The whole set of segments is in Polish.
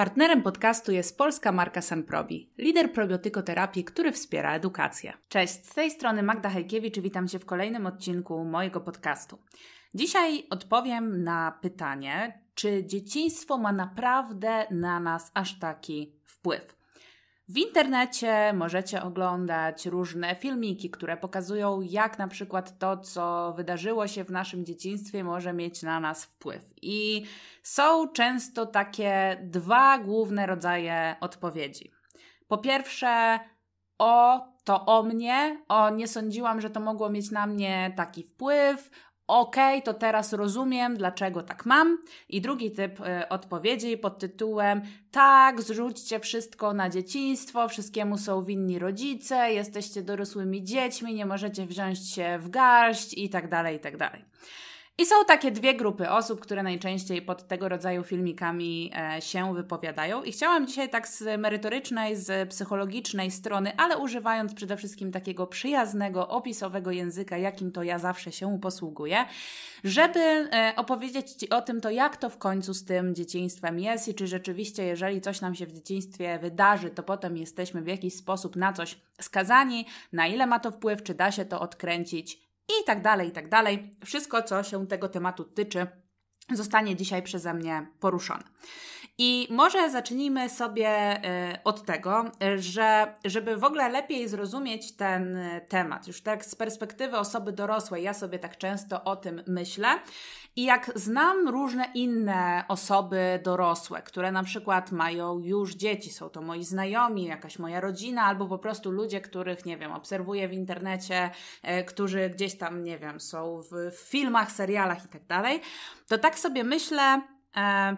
Partnerem podcastu jest polska marka Semprobi, lider probiotykoterapii, który wspiera edukację. Cześć, z tej strony Magda Hejkiewicz i witam się w kolejnym odcinku mojego podcastu. Dzisiaj odpowiem na pytanie, czy dzieciństwo ma naprawdę na nas aż taki wpływ. W internecie możecie oglądać różne filmiki, które pokazują, jak na przykład to, co wydarzyło się w naszym dzieciństwie, może mieć na nas wpływ. I są często takie dwa główne rodzaje odpowiedzi. Po pierwsze, o to o mnie, o nie sądziłam, że to mogło mieć na mnie taki wpływ, ok, to teraz rozumiem, dlaczego tak mam. I drugi typ y, odpowiedzi pod tytułem tak, zrzućcie wszystko na dzieciństwo, wszystkiemu są winni rodzice, jesteście dorosłymi dziećmi, nie możecie wziąć się w garść i tak dalej, i tak dalej. I są takie dwie grupy osób, które najczęściej pod tego rodzaju filmikami e, się wypowiadają. I chciałam dzisiaj tak z merytorycznej, z psychologicznej strony, ale używając przede wszystkim takiego przyjaznego, opisowego języka, jakim to ja zawsze się posługuję, żeby e, opowiedzieć Ci o tym, to jak to w końcu z tym dzieciństwem jest i czy rzeczywiście, jeżeli coś nam się w dzieciństwie wydarzy, to potem jesteśmy w jakiś sposób na coś skazani, na ile ma to wpływ, czy da się to odkręcić, i tak dalej, i tak dalej. Wszystko, co się tego tematu tyczy, zostanie dzisiaj przeze mnie poruszone. I może zacznijmy sobie y, od tego, że żeby w ogóle lepiej zrozumieć ten y, temat, już tak z perspektywy osoby dorosłej, ja sobie tak często o tym myślę. I jak znam różne inne osoby dorosłe, które na przykład mają już dzieci, są to moi znajomi, jakaś moja rodzina, albo po prostu ludzie, których, nie wiem, obserwuję w internecie, y, którzy gdzieś tam, nie wiem, są w, filmach, serialach i tak dalej, to tak sobie myślę, e,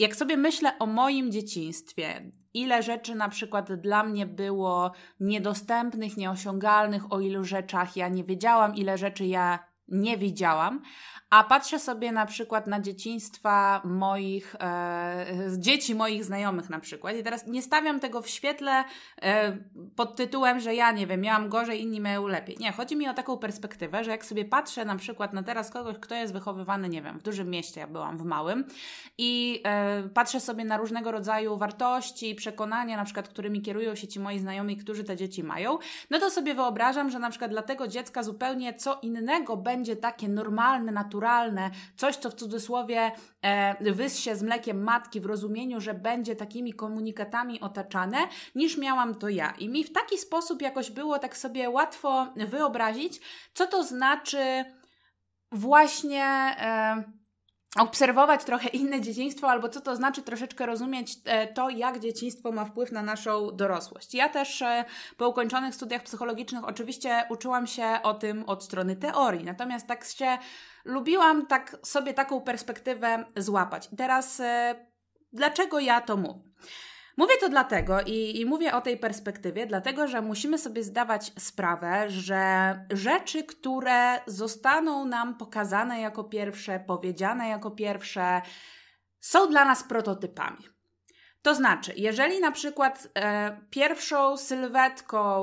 jak sobie myślę o moim dzieciństwie, ile rzeczy na przykład dla mnie było niedostępnych, nieosiągalnych, o ilu rzeczach ja nie wiedziałam, ile rzeczy ja nie widziałam, a patrzę sobie na przykład na dzieciństwa moich, e, dzieci moich znajomych na przykład. I teraz nie stawiam tego w świetle e, pod tytułem, że ja nie wiem, miałam gorzej, inni mają lepiej. Nie, chodzi mi o taką perspektywę, że jak sobie patrzę na przykład na teraz kogoś, kto jest wychowywany, nie wiem, w dużym mieście, ja byłam w małym, i e, patrzę sobie na różnego rodzaju wartości, przekonania, na przykład, którymi kierują się ci moi znajomi, którzy te dzieci mają, no to sobie wyobrażam, że na przykład dla tego dziecka zupełnie co innego będzie takie normalne, naturalne, naturalne, coś, co w cudzysłowie e, wyssie z mlekiem matki w rozumieniu, że będzie takimi komunikatami otaczane, niż miałam to ja. I mi w taki sposób jakoś było tak sobie łatwo wyobrazić, co to znaczy właśnie. E, obserwować trochę inne dzieciństwo, albo co to znaczy troszeczkę rozumieć e, to, jak dzieciństwo ma wpływ na naszą dorosłość. Ja też e, po ukończonych studiach psychologicznych oczywiście uczyłam się o tym od strony teorii, natomiast tak się lubiłam tak sobie taką perspektywę złapać. I teraz e, dlaczego ja to mówię? Mówię to dlatego i, i, mówię o tej perspektywie, dlatego że musimy sobie zdawać sprawę, że rzeczy, które zostaną nam pokazane jako pierwsze, powiedziane jako pierwsze, są dla nas prototypami. To znaczy, jeżeli na przykład e, pierwszą sylwetką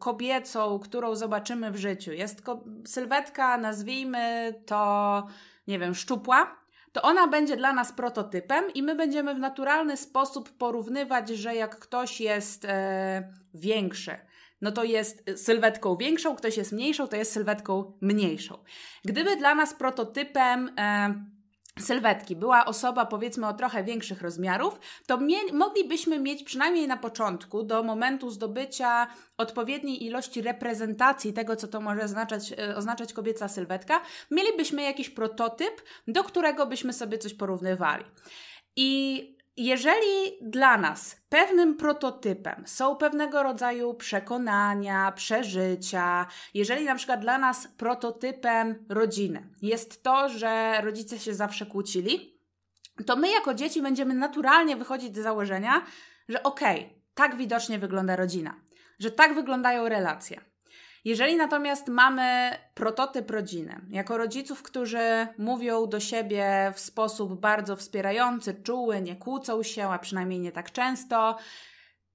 kobiecą, którą zobaczymy w życiu, jest ko- sylwetka, nazwijmy to, nie wiem, szczupła, to ona będzie dla nas prototypem i my będziemy w naturalny sposób porównywać, że jak ktoś jest e, większy, no to jest e, sylwetką większą, ktoś jest mniejszą, to jest sylwetką mniejszą. Gdyby dla nas prototypem e, sylwetki była osoba powiedzmy o trochę większych rozmiarów, to mie- moglibyśmy mieć przynajmniej na początku, do momentu zdobycia odpowiedniej ilości reprezentacji tego, co to może oznaczać, e, oznaczać kobieca sylwetka, mielibyśmy jakiś prototyp, do którego byśmy sobie coś porównywali. I jeżeli dla nas pewnym prototypem są pewnego rodzaju przekonania, przeżycia, jeżeli na przykład dla nas prototypem rodziny jest to, że rodzice się zawsze kłócili, to my jako dzieci będziemy naturalnie wychodzić z założenia, że okej, okay, tak widocznie wygląda rodzina, że tak wyglądają relacje. Jeżeli natomiast mamy prototyp rodziny, jako rodziców, którzy mówią do siebie w sposób bardzo wspierający, czuły, nie kłócą się, a przynajmniej nie tak często,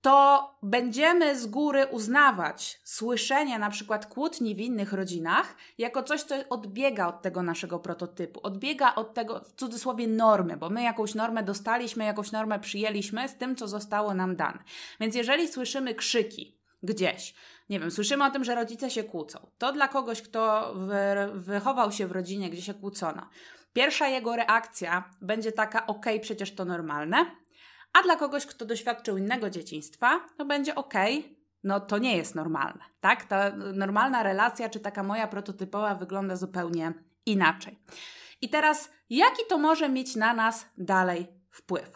to będziemy z góry uznawać słyszenie na przykład kłótni w innych rodzinach jako coś, co odbiega od tego naszego prototypu, odbiega od tego w cudzysłowie normy, bo my jakąś normę dostaliśmy, jakąś normę przyjęliśmy z tym, co zostało nam dane. Więc jeżeli słyszymy krzyki gdzieś, nie wiem, słyszymy o tym, że rodzice się kłócą. To dla kogoś, kto wychował się w rodzinie, gdzie się kłócono. Pierwsza jego reakcja będzie taka: OK, przecież to normalne. A dla kogoś, kto doświadczył innego dzieciństwa, to będzie OK, no to nie jest normalne, tak? Ta normalna relacja, czy taka moja prototypowa, wygląda zupełnie inaczej. I teraz, jaki to może mieć na nas dalej wpływ?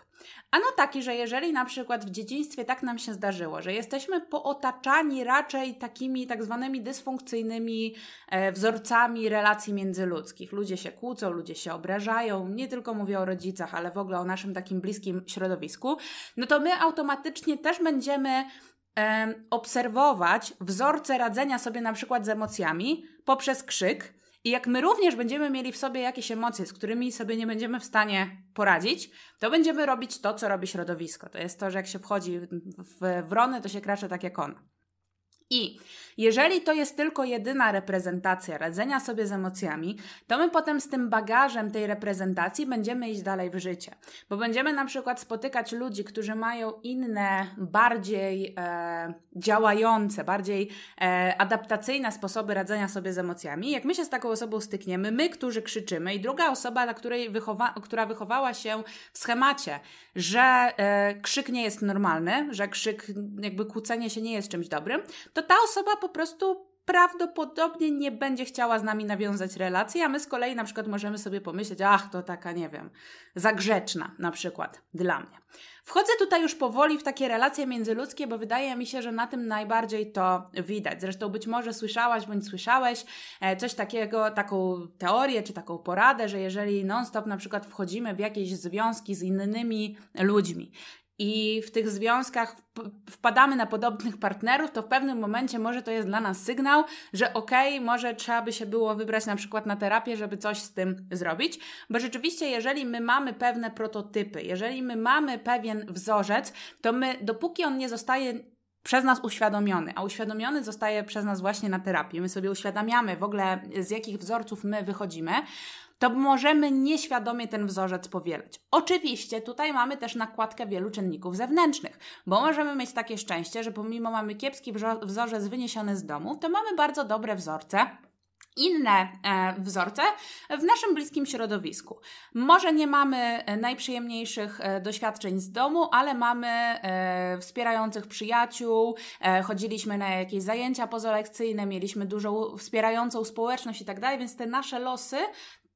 Ano taki, że jeżeli na przykład w dzieciństwie tak nam się zdarzyło, że jesteśmy pootaczani raczej takimi tak zwanymi dysfunkcyjnymi e, wzorcami relacji międzyludzkich. Ludzie się kłócą, ludzie się obrażają, nie tylko mówię o rodzicach, ale w ogóle o naszym takim bliskim środowisku, no to my automatycznie też będziemy e, obserwować wzorce radzenia sobie na przykład z emocjami poprzez krzyk, i jak my również będziemy mieli w sobie jakieś emocje, z którymi sobie nie będziemy w stanie poradzić, to będziemy robić to, co robi środowisko. To jest to, że jak się wchodzi w wrony, to się kracze tak jak ona. I jeżeli to jest tylko jedyna reprezentacja radzenia sobie z emocjami, to my potem z tym bagażem tej reprezentacji będziemy iść dalej w życie, bo będziemy na przykład spotykać ludzi, którzy mają inne, bardziej e, działające, bardziej e, adaptacyjne sposoby radzenia sobie z emocjami. Jak my się z taką osobą stykniemy, my, którzy krzyczymy, i druga osoba, na której wychowa która wychowała się w schemacie, że e, krzyk nie jest normalny, że krzyk, jakby kłócenie się nie jest czymś dobrym, to to ta osoba po prostu prawdopodobnie nie będzie chciała z nami nawiązać relacji, a my z kolei na przykład możemy sobie pomyśleć, ach, to taka, nie wiem, zagrzeczna na przykład dla mnie. Wchodzę tutaj już powoli w takie relacje międzyludzkie, bo wydaje mi się, że na tym najbardziej to widać. Zresztą być może słyszałaś bądź słyszałeś e, coś takiego, taką teorię czy taką poradę, że jeżeli non-stop na przykład wchodzimy w jakieś związki z innymi ludźmi i w tych związkach wpadamy na podobnych partnerów, to w pewnym momencie może to jest dla nas sygnał, że okej, okay, może trzeba by się było wybrać na przykład na terapię, żeby coś z tym zrobić, bo rzeczywiście jeżeli my mamy pewne prototypy, jeżeli my mamy pewien wzorzec, to my dopóki on nie zostaje przez nas uświadomiony, a uświadomiony zostaje przez nas właśnie na terapii. My sobie uświadamiamy w ogóle, z jakich wzorców my wychodzimy, to możemy nieświadomie ten wzorzec powielać. Oczywiście tutaj mamy też nakładkę wielu czynników zewnętrznych, bo możemy mieć takie szczęście, że pomimo mamy kiepski wzorzec wyniesiony z domu, to mamy bardzo dobre wzorce inne e, wzorce w naszym bliskim środowisku. Może nie mamy e, najprzyjemniejszych e, doświadczeń z domu, ale mamy e, wspierających przyjaciół, e, chodziliśmy na jakieś zajęcia pozolekcyjne, mieliśmy dużą wspierającą społeczność i tak dalej, więc te nasze losy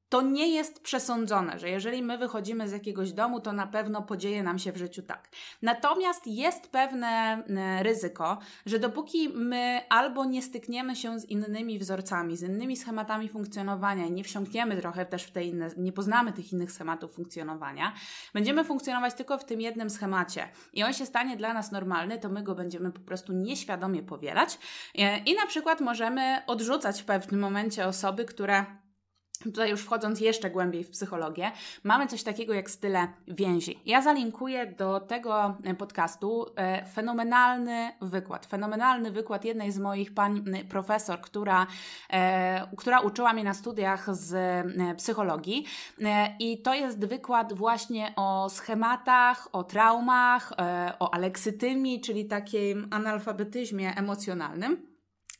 to nie jest przesądzone, że jeżeli my wychodzimy z jakiegoś domu, to na pewno podzieje nam się w życiu tak. Natomiast jest pewne e, ryzyko, że dopóki my albo nie stykniemy się z innymi wzorcami, z innymi schematami funkcjonowania i nie wsiąkniemy trochę też w te inne, nie poznamy tych innych schematów funkcjonowania, będziemy funkcjonować tylko w tym jednym schemacie i on się stanie dla nas normalny, to my go będziemy po prostu nieświadomie powielać e, i na przykład możemy odrzucać w pewnym momencie osoby, które Tutaj już wchodząc jeszcze głębiej w psychologię, mamy coś takiego jak style więzi. Ja zalinkuję do tego e, podcastu e, fenomenalny wykład. Fenomenalny wykład jednej z moich pań profesor, która, e, która uczyła mnie na studiach z psychologii. I to jest wykład właśnie o schematach, o traumach, o aleksytymii, czyli takim analfabetyzmie emocjonalnym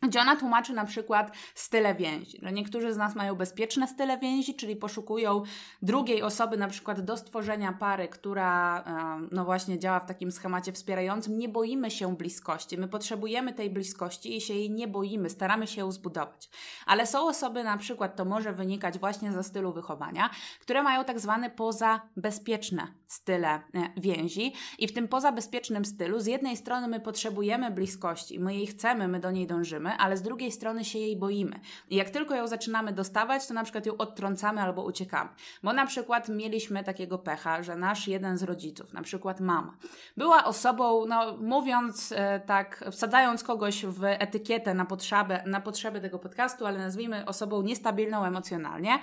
gdzie ona tłumaczy na przykład style więzi, że niektórzy z nas mają bezpieczne style więzi, czyli poszukują drugiej osoby na przykład do stworzenia pary, która no właśnie działa w takim schemacie wspierającym. Nie boimy się bliskości, my potrzebujemy tej bliskości i się jej nie boimy, staramy się ją zbudować. Ale są osoby na przykład, to może wynikać właśnie ze stylu wychowania, które mają tak zwane pozabezpieczne style e, więzi i w tym pozabezpiecznym stylu z jednej strony my potrzebujemy bliskości, my jej chcemy, my do niej dążymy, ale z drugiej strony się jej boimy. I jak tylko ją zaczynamy dostawać, to na przykład ją odtrącamy albo uciekamy. Bo na przykład mieliśmy takiego pecha, że nasz jeden z rodziców, na przykład mama, była osobą, no mówiąc e, tak, wsadzając kogoś w etykietę na potrzeby, na potrzeby tego podcastu, ale nazwijmy osobą niestabilną emocjonalnie.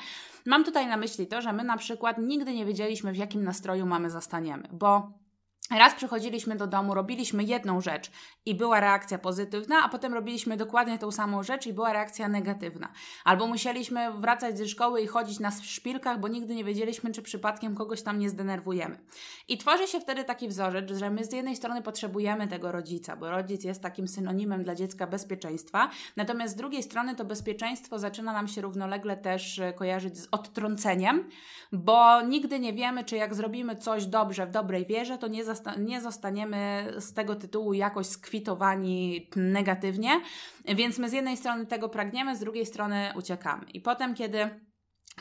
Mam tutaj na myśli to, że my na przykład nigdy nie wiedzieliśmy, w jakim nastroju mamy zastaniemy, bo Raz przychodziliśmy do domu, robiliśmy jedną rzecz i była reakcja pozytywna, a potem robiliśmy dokładnie tą samą rzecz i była reakcja negatywna. Albo musieliśmy wracać ze szkoły i chodzić na szpilkach, bo nigdy nie wiedzieliśmy, czy przypadkiem kogoś tam nie zdenerwujemy. I tworzy się wtedy taki wzorzec, że my z jednej strony potrzebujemy tego rodzica, bo rodzic jest takim synonimem dla dziecka bezpieczeństwa, natomiast z drugiej strony to bezpieczeństwo zaczyna nam się równolegle też e, kojarzyć z odtrąceniem, bo nigdy nie wiemy, czy jak zrobimy coś dobrze w dobrej wierze, to nie nie zostaniemy z tego tytułu jakoś skwitowani negatywnie, więc my z jednej strony tego pragniemy, z drugiej strony uciekamy. I potem, kiedy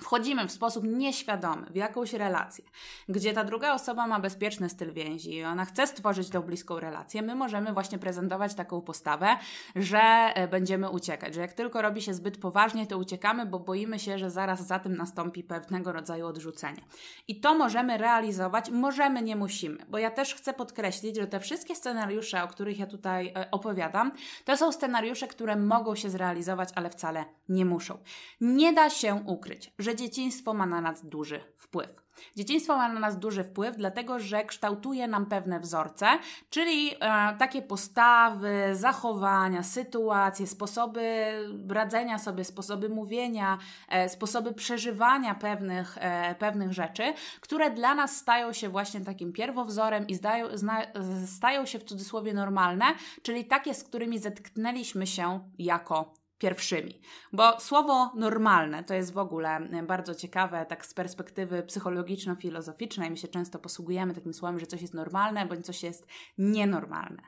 Wchodzimy w sposób nieświadomy w jakąś relację, gdzie ta druga osoba ma bezpieczny styl więzi i ona chce stworzyć tą bliską relację, my możemy właśnie prezentować taką postawę, że e, będziemy uciekać, że jak tylko robi się zbyt poważnie, to uciekamy, bo boimy się, że zaraz za tym nastąpi pewnego rodzaju odrzucenie. I to możemy realizować, możemy, nie musimy, bo ja też chcę podkreślić, że te wszystkie scenariusze, o których ja tutaj e, opowiadam, to są scenariusze, które mogą się zrealizować, ale wcale nie muszą. Nie da się ukryć, że dzieciństwo ma na nas duży wpływ. Dzieciństwo ma na nas duży wpływ, dlatego że kształtuje nam pewne wzorce, czyli e, takie postawy, zachowania, sytuacje, sposoby radzenia sobie, sposoby mówienia, e, sposoby przeżywania pewnych, e, pewnych rzeczy, które dla nas stają się właśnie takim pierwowzorem i zdają, zna, stają się w cudzysłowie normalne, czyli takie, z którymi zetknęliśmy się jako pierwszymi. Bo słowo normalne to jest w ogóle e, bardzo ciekawe, tak z perspektywy psychologiczno-filozoficznej. My się często posługujemy takim słowem, że coś jest normalne bądź coś jest nienormalne.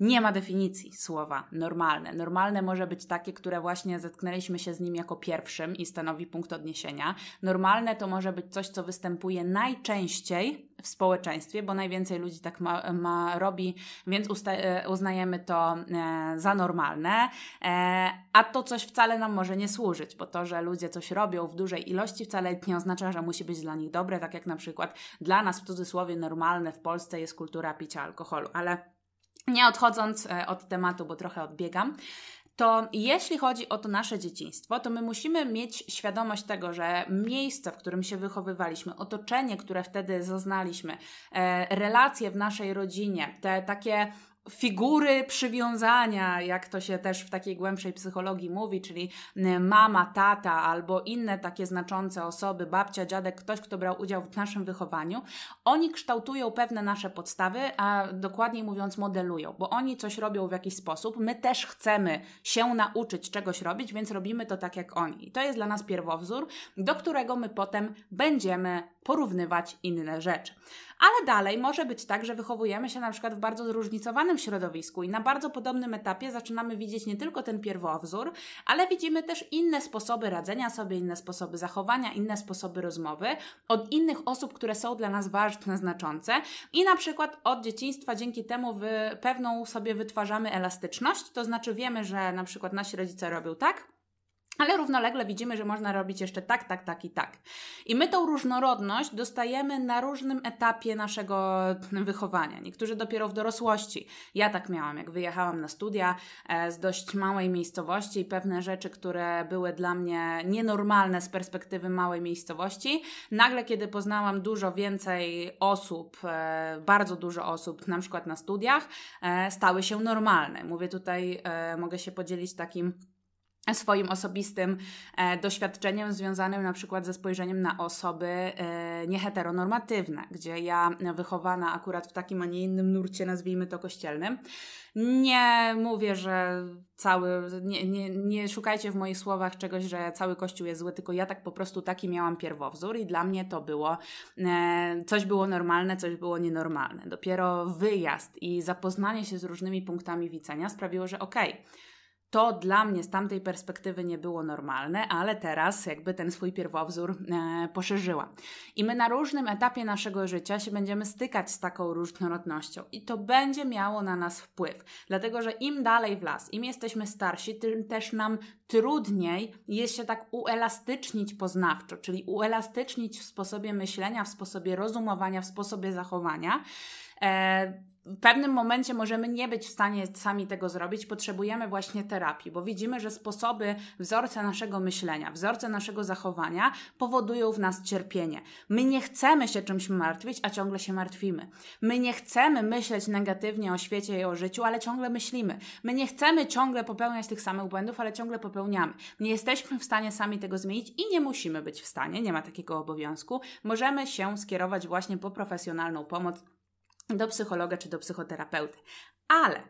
Nie ma definicji słowa normalne. Normalne może być takie, które właśnie zetknęliśmy się z nim jako pierwszym i stanowi punkt odniesienia. Normalne to może być coś, co występuje najczęściej w społeczeństwie, bo najwięcej ludzi tak ma, ma robi, więc usta- e, uznajemy to e, za normalne. E, a to coś wcale nam może nie służyć, bo to, że ludzie coś robią w dużej ilości, wcale nie oznacza, że musi być dla nich dobre, tak jak na przykład dla nas w cudzysłowie normalne w Polsce jest kultura picia alkoholu, ale nie odchodząc e, od tematu, bo trochę odbiegam, to jeśli chodzi o to nasze dzieciństwo, to my musimy mieć świadomość tego, że miejsce, w którym się wychowywaliśmy, otoczenie, które wtedy zaznaliśmy, e, relacje w naszej rodzinie, te takie figury przywiązania, jak to się też w takiej głębszej psychologii mówi, czyli e, mama, tata albo inne takie znaczące osoby, babcia, dziadek, ktoś, kto brał udział w naszym wychowaniu, oni kształtują pewne nasze podstawy, a dokładniej mówiąc modelują, bo oni coś robią w jakiś sposób, my też chcemy się nauczyć czegoś robić, więc robimy to tak jak oni. I to jest dla nas pierwowzór, do którego my potem będziemy porównywać inne rzeczy. Ale dalej może być tak, że wychowujemy się na przykład w bardzo zróżnicowanym środowisku i na bardzo podobnym etapie zaczynamy widzieć nie tylko ten pierwowzór, ale widzimy też inne sposoby radzenia sobie, inne sposoby zachowania, inne sposoby rozmowy od innych osób, które są dla nas ważne, znaczące i na przykład od dzieciństwa dzięki temu pewną sobie wytwarzamy elastyczność, to znaczy wiemy, że na przykład nasi rodzice robią tak, ale równolegle widzimy, że można robić jeszcze tak, tak, tak i tak. I my tą różnorodność dostajemy na różnym etapie naszego wychowania. Niektórzy dopiero w dorosłości. Ja tak miałam, jak wyjechałam na studia e, z dość małej miejscowości i pewne rzeczy, które były dla mnie nienormalne z perspektywy małej miejscowości, nagle kiedy poznałam dużo więcej osób, e, bardzo dużo osób, na przykład na studiach, e, stały się normalne. Mówię tutaj, mogę się podzielić takim swoim osobistym e, doświadczeniem związanym na przykład ze spojrzeniem na osoby e, nieheteronormatywne, gdzie ja wychowana akurat w takim, a nie innym nurcie, nazwijmy to kościelnym, nie mówię, że cały, nie, nie, nie szukajcie w moich słowach czegoś, że cały kościół jest zły, tylko ja tak po prostu taki miałam pierwowzór i dla mnie to było, e, coś było normalne, coś było nienormalne. Dopiero wyjazd i zapoznanie się z różnymi punktami widzenia sprawiło, że okej, okay, to dla mnie z tamtej perspektywy nie było normalne, ale teraz jakby ten swój pierwowzór e, poszerzyła. I my na różnym etapie naszego życia się będziemy stykać z taką różnorodnością i to będzie miało na nas wpływ, dlatego że im dalej w las, im jesteśmy starsi, tym też nam trudniej jest się tak uelastycznić poznawczo, czyli uelastycznić w sposobie myślenia, w sposobie rozumowania, w sposobie zachowania. E, w pewnym momencie możemy nie być w stanie sami tego zrobić, potrzebujemy właśnie terapii, bo widzimy, że sposoby, wzorce naszego myślenia, wzorce naszego zachowania powodują w nas cierpienie. My nie chcemy się czymś martwić, a ciągle się martwimy. My nie chcemy myśleć negatywnie o świecie i o życiu, ale ciągle myślimy. My nie chcemy ciągle popełniać tych samych błędów, ale ciągle popełniamy. Nie jesteśmy w stanie sami tego zmienić i nie musimy być w stanie, nie ma takiego obowiązku. Możemy się skierować właśnie po profesjonalną pomoc do psychologa czy do psychoterapeuty. Ale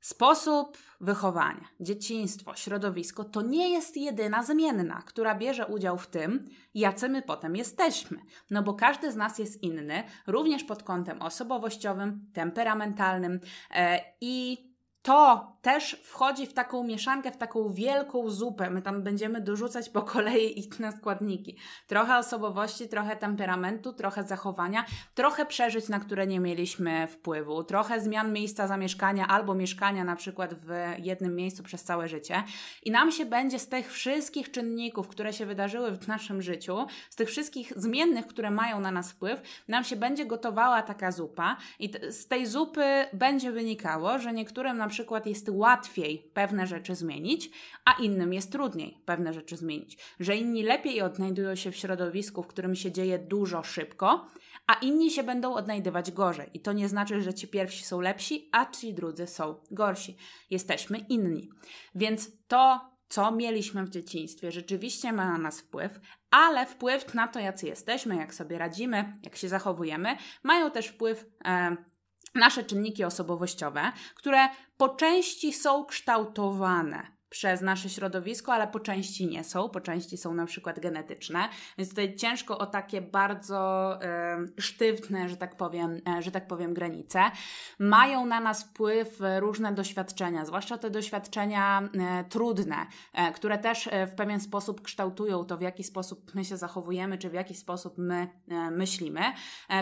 sposób wychowania, dzieciństwo, środowisko to nie jest jedyna zmienna, która bierze udział w tym, jacy my potem jesteśmy. No bo każdy z nas jest inny, również pod kątem osobowościowym, temperamentalnym e, i to też wchodzi w taką mieszankę, w taką wielką zupę. My tam będziemy dorzucać po kolei inne składniki. Trochę osobowości, trochę temperamentu, trochę zachowania, trochę przeżyć, na które nie mieliśmy wpływu, trochę zmian miejsca zamieszkania albo mieszkania na przykład w jednym miejscu przez całe życie. I nam się będzie z tych wszystkich czynników, które się wydarzyły w naszym życiu, z tych wszystkich zmiennych, które mają na nas wpływ, nam się będzie gotowała taka zupa i z tej zupy będzie wynikało, że niektórym na przykład przykład jest łatwiej pewne rzeczy zmienić, a innym jest trudniej pewne rzeczy zmienić. Że inni lepiej odnajdują się w środowisku, w którym się dzieje dużo szybko, a inni się będą odnajdywać gorzej. I to nie znaczy, że ci pierwsi są lepsi, a ci drudzy są gorsi. Jesteśmy inni. Więc to co mieliśmy w dzieciństwie, rzeczywiście ma na nas wpływ, ale wpływ na to, jacy jesteśmy, jak sobie radzimy, jak się zachowujemy, mają też wpływ e, nasze czynniki osobowościowe, które po części są kształtowane przez nasze środowisko, ale po części nie są, po części są na przykład genetyczne, więc tutaj ciężko o takie bardzo y, sztywne, że tak powiem, y, że tak powiem granice. Mają na nas wpływ różne doświadczenia, zwłaszcza te doświadczenia y, trudne, e, które też w pewien sposób kształtują to, w jaki sposób my się zachowujemy, czy w jaki sposób my myślimy.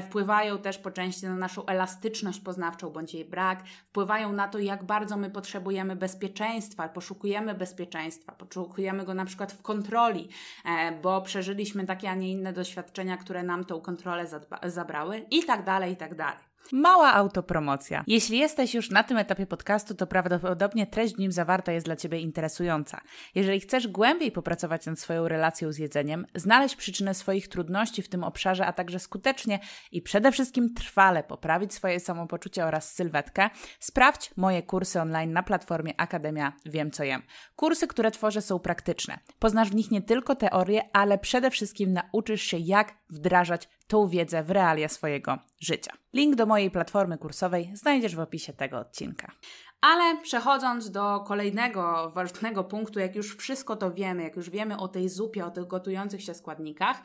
wpływają też po części na naszą elastyczność poznawczą bądź jej brak, wpływają na to, jak bardzo my potrzebujemy bezpieczeństwa, poszukujemy potrzebujemy bezpieczeństwa, poczukujemy go na przykład w kontroli, e, bo przeżyliśmy takie, a nie inne doświadczenia, które nam tą kontrolę zabrały i tak dalej, i tak dalej. Mała autopromocja. Jeśli jesteś już na tym etapie podcastu, to prawdopodobnie treść w nim zawarta jest dla Ciebie interesująca. Jeżeli chcesz głębiej popracować nad swoją relacją z jedzeniem, znaleźć przyczynę swoich trudności w tym obszarze, a także skutecznie i przede wszystkim trwale poprawić swoje samopoczucie oraz sylwetkę, sprawdź moje kursy online na platformie Akademia Wiem Co Jem. Kursy, które tworzę są praktyczne. Poznasz w nich nie tylko teorię, ale przede wszystkim nauczysz się jak wdrażać tą wiedzę w realia swojego życia. Link do mojej platformy kursowej znajdziesz w opisie tego odcinka. Ale przechodząc do kolejnego ważnego punktu, jak już wszystko to wiemy, jak już wiemy o tej zupie, o tych gotujących się składnikach,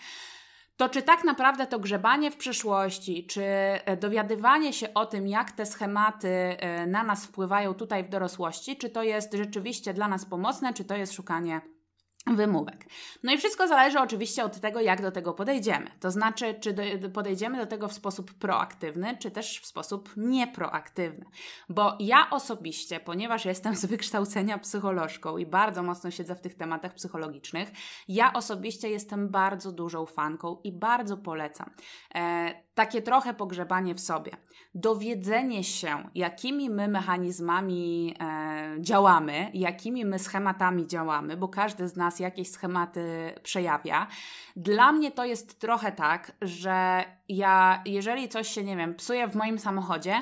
to czy tak naprawdę to grzebanie w przeszłości, czy e, dowiadywanie się o tym, jak te schematy e, na nas wpływają tutaj w dorosłości, czy to jest rzeczywiście dla nas pomocne, czy to jest szukanie wymówek. No i wszystko zależy oczywiście od tego, jak do tego podejdziemy. To znaczy, czy do, podejdziemy do tego w sposób proaktywny, czy też w sposób nieproaktywny. Bo ja osobiście, ponieważ jestem z wykształcenia psycholożką i bardzo mocno siedzę w tych tematach psychologicznych, ja osobiście jestem bardzo dużą fanką i bardzo polecam. E, takie trochę pogrzebanie w sobie, dowiedzenie się, jakimi my mechanizmami e, działamy, jakimi my schematami działamy, bo każdy z nas jakieś schematy przejawia. Dla mnie to jest trochę tak, że ja, jeżeli coś się, nie wiem, psuje w moim samochodzie,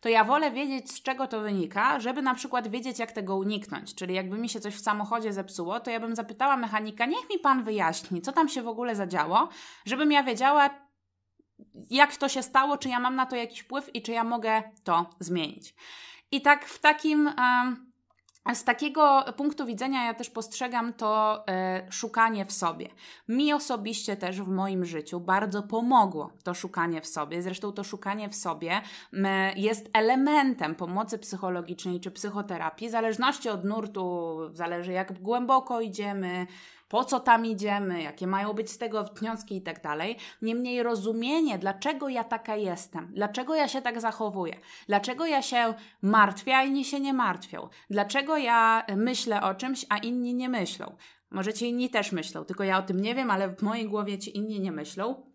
to ja wolę wiedzieć, z czego to wynika, żeby na przykład wiedzieć, jak tego uniknąć. Czyli jakby mi się coś w samochodzie zepsuło, to ja bym zapytała mechanika, niech mi pan wyjaśni, co tam się w ogóle zadziało, żebym ja wiedziała, jak to się stało, czy ja mam na to jakiś wpływ i czy ja mogę to zmienić. I tak w takim. Z takiego punktu widzenia ja też postrzegam to e, szukanie w sobie. Mi osobiście też w moim życiu bardzo pomogło to szukanie w sobie. Zresztą to szukanie w sobie jest elementem pomocy psychologicznej czy psychoterapii, w zależności od nurtu, zależy jak głęboko idziemy, po co tam idziemy, jakie mają być z tego wnioski i tak dalej. Niemniej rozumienie, dlaczego ja taka jestem, dlaczego ja się tak zachowuję, dlaczego ja się martwię, a inni się nie martwią, dlaczego ja myślę o czymś, a inni nie myślą. Może ci inni też myślą, tylko ja o tym nie wiem, ale w mojej głowie ci inni nie myślą.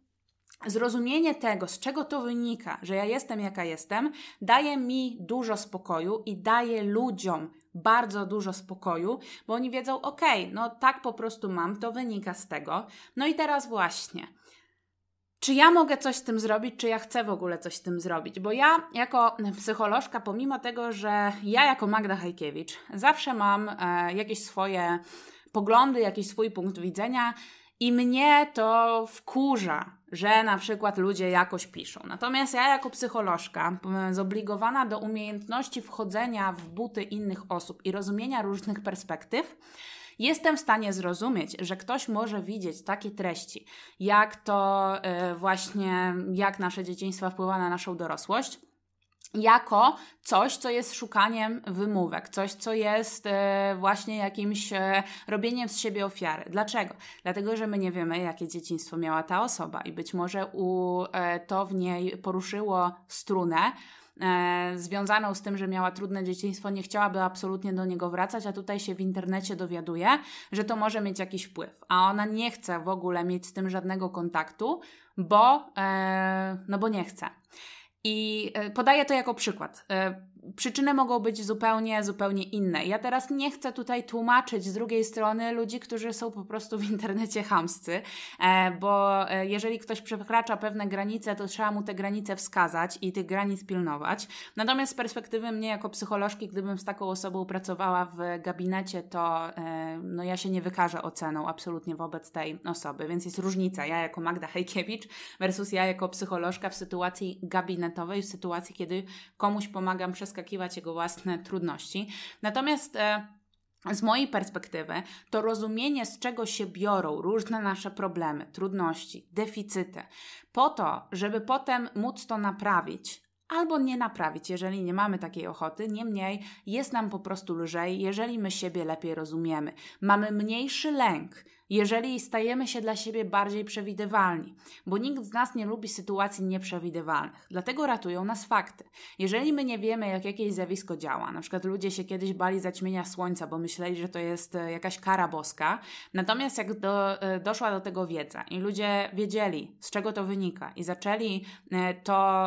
Zrozumienie tego, z czego to wynika, że ja jestem jaka jestem, daje mi dużo spokoju i daje ludziom bardzo dużo spokoju, bo oni wiedzą, ok, no tak po prostu mam, to wynika z tego. No i teraz właśnie. Czy ja mogę coś z tym zrobić, czy ja chcę w ogóle coś z tym zrobić? Bo ja, jako psycholożka, pomimo tego, że ja, jako Magda Hajkiewicz, zawsze mam e, jakieś swoje poglądy, jakiś swój punkt widzenia, i mnie to wkurza, że na przykład ludzie jakoś piszą. Natomiast ja jako psycholożka zobligowana do umiejętności wchodzenia w buty innych osób i rozumienia różnych perspektyw, jestem w stanie zrozumieć, że ktoś może widzieć takie treści, jak to e, właśnie, jak nasze dzieciństwo wpływa na naszą dorosłość jako coś, co jest szukaniem wymówek, coś, co jest e, właśnie jakimś e, robieniem z siebie ofiary. Dlaczego? Dlatego, że my nie wiemy, jakie dzieciństwo miała ta osoba i być może u, e, to w niej poruszyło strunę, związaną z tym, że miała trudne dzieciństwo, nie chciałaby absolutnie do niego wracać, a tutaj się w internecie dowiaduje, że to może mieć jakiś wpływ, a ona nie chce w ogóle mieć z tym żadnego kontaktu, bo, e, no bo nie chce. I e, podaję to jako przykład. E, Przyczyny mogą być zupełnie, zupełnie inne. Ja teraz nie chcę tutaj tłumaczyć z drugiej strony ludzi, którzy są po prostu w internecie hamscy, e, bo e, jeżeli ktoś przekracza pewne granice, to trzeba mu te granice wskazać i tych granic pilnować. Natomiast z perspektywy mnie jako psycholożki, gdybym z taką osobą pracowała w gabinecie, to e, no, ja się nie wykażę oceną absolutnie wobec tej osoby, więc jest różnica. Ja jako Magda Hejkiewicz versus ja jako psycholożka w sytuacji gabinetowej, w sytuacji, kiedy komuś pomagam przez przeskakiwać jego własne trudności. Natomiast e, z mojej perspektywy, to rozumienie, z czego się biorą różne nasze problemy, trudności, deficyty, po to, żeby potem móc to naprawić, albo nie naprawić, jeżeli nie mamy takiej ochoty. Niemniej jest nam po prostu lżej, jeżeli my siebie lepiej rozumiemy. Mamy mniejszy lęk jeżeli stajemy się dla siebie bardziej przewidywalni, bo nikt z nas nie lubi sytuacji nieprzewidywalnych. Dlatego ratują nas fakty. Jeżeli my nie wiemy, jak jakieś zjawisko działa, na przykład ludzie się kiedyś bali zaćmienia słońca, bo myśleli, że to jest e, jakaś kara boska, natomiast jak do, e, doszła do tego wiedza i ludzie wiedzieli, z czego to wynika i zaczęli e, to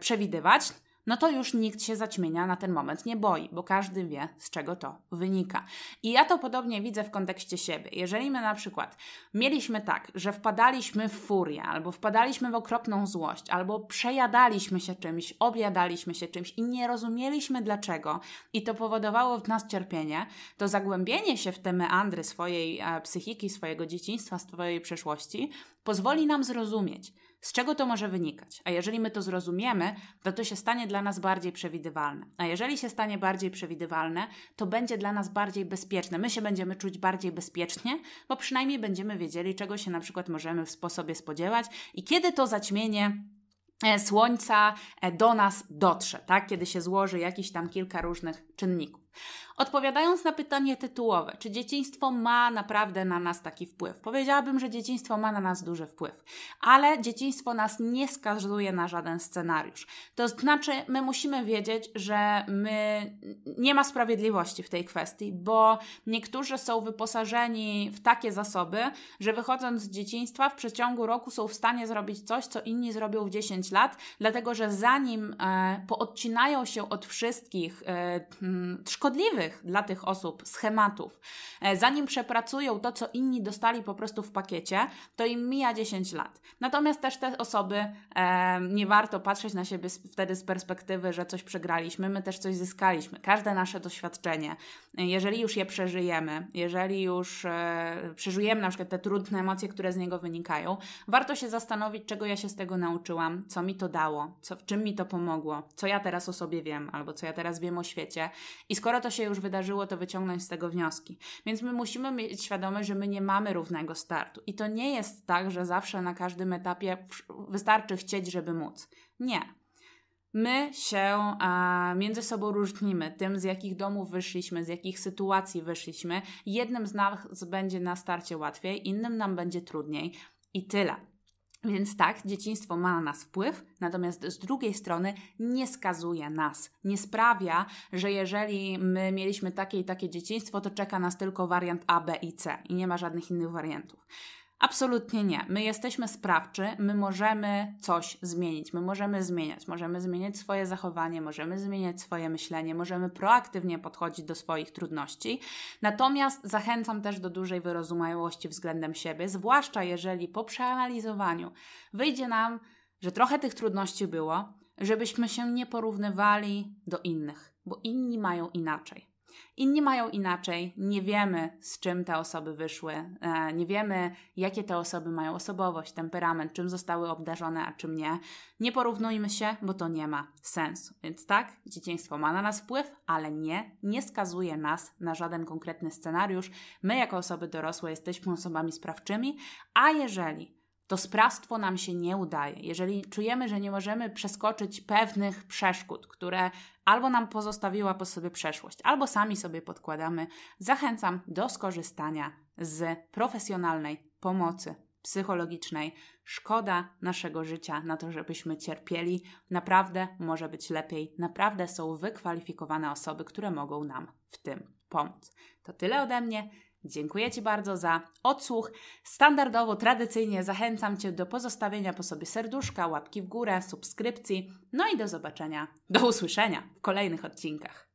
przewidywać, no to już nikt się zaćmienia na ten moment nie boi, bo każdy wie, z czego to wynika. I ja to podobnie widzę w kontekście siebie. Jeżeli my na przykład mieliśmy tak, że wpadaliśmy w furię, albo wpadaliśmy w okropną złość, albo przejadaliśmy się czymś, objadaliśmy się czymś i nie rozumieliśmy dlaczego, i to powodowało w nas cierpienie, to zagłębienie się w te meandry swojej e, psychiki, swojego dzieciństwa, swojej przeszłości pozwoli nam zrozumieć, z czego to może wynikać? A jeżeli my to zrozumiemy, to to się stanie dla nas bardziej przewidywalne. A jeżeli się stanie bardziej przewidywalne, to będzie dla nas bardziej bezpieczne. My się będziemy czuć bardziej bezpiecznie, bo przynajmniej będziemy wiedzieli, czego się na przykład możemy w sposobie spodziewać i kiedy to zaćmienie e, słońca e, do nas dotrze, tak? kiedy się złoży jakiś tam kilka różnych czynników. Odpowiadając na pytanie tytułowe, czy dzieciństwo ma naprawdę na nas taki wpływ? Powiedziałabym, że dzieciństwo ma na nas duży wpływ, ale dzieciństwo nas nie skazuje na żaden scenariusz. To znaczy, my musimy wiedzieć, że my nie ma sprawiedliwości w tej kwestii, bo niektórzy są wyposażeni w takie zasoby, że wychodząc z dzieciństwa w przeciągu roku są w stanie zrobić coś, co inni zrobią w 10 lat, dlatego że zanim e, poodcinają się od wszystkich e, szkodliwych, dla tych osób schematów, e, zanim przepracują to, co inni dostali po prostu w pakiecie, to im mija 10 lat. Natomiast też te osoby e, nie warto patrzeć na siebie wtedy z perspektywy, że coś przegraliśmy, my też coś zyskaliśmy. Każde nasze doświadczenie, e, jeżeli już je przeżyjemy, jeżeli już e, przeżyjemy na przykład te trudne emocje, które z niego wynikają, warto się zastanowić, czego ja się z tego nauczyłam, co mi to dało, co, czym mi to pomogło, co ja teraz o sobie wiem, albo co ja teraz wiem o świecie. I skoro to się już już wydarzyło, to wyciągnąć z tego wnioski. Więc my musimy mieć świadomość, że my nie mamy równego startu. I to nie jest tak, że zawsze na każdym etapie wystarczy chcieć, żeby móc. Nie. My się a, między sobą różnimy tym, z jakich domów wyszliśmy, z jakich sytuacji wyszliśmy. Jednym z nas będzie na starcie łatwiej, innym nam będzie trudniej i tyle. Więc tak, dzieciństwo ma na nas wpływ, natomiast z drugiej strony nie skazuje nas, nie sprawia, że jeżeli my mieliśmy takie i takie dzieciństwo, to czeka nas tylko wariant A, B i C i nie ma żadnych innych wariantów. Absolutnie nie. My jesteśmy sprawczy, my możemy coś zmienić, my możemy zmieniać, możemy zmieniać swoje zachowanie, możemy zmieniać swoje myślenie, możemy proaktywnie podchodzić do swoich trudności. Natomiast zachęcam też do dużej wyrozumiałości względem siebie, zwłaszcza jeżeli po przeanalizowaniu wyjdzie nam, że trochę tych trudności było, żebyśmy się nie porównywali do innych, bo inni mają inaczej. Inni mają inaczej, nie wiemy z czym te osoby wyszły, e, nie wiemy jakie te osoby mają osobowość, temperament, czym zostały obdarzone, a czym nie. Nie porównujmy się, bo to nie ma sensu. Więc tak, dzieciństwo ma na nas wpływ, ale nie, nie skazuje nas na żaden konkretny scenariusz. My jako osoby dorosłe jesteśmy osobami sprawczymi, a jeżeli to sprawstwo nam się nie udaje. Jeżeli czujemy, że nie możemy przeskoczyć pewnych przeszkód, które albo nam pozostawiła po sobie przeszłość, albo sami sobie podkładamy, zachęcam do skorzystania z profesjonalnej pomocy psychologicznej. Szkoda naszego życia na to, żebyśmy cierpieli. Naprawdę może być lepiej. Naprawdę są wykwalifikowane osoby, które mogą nam w tym pomóc. To tyle ode mnie. Dziękuję Ci bardzo za odsłuch. Standardowo, tradycyjnie zachęcam Cię do pozostawienia po sobie serduszka, łapki w górę, subskrypcji. No i do zobaczenia, do usłyszenia w kolejnych odcinkach.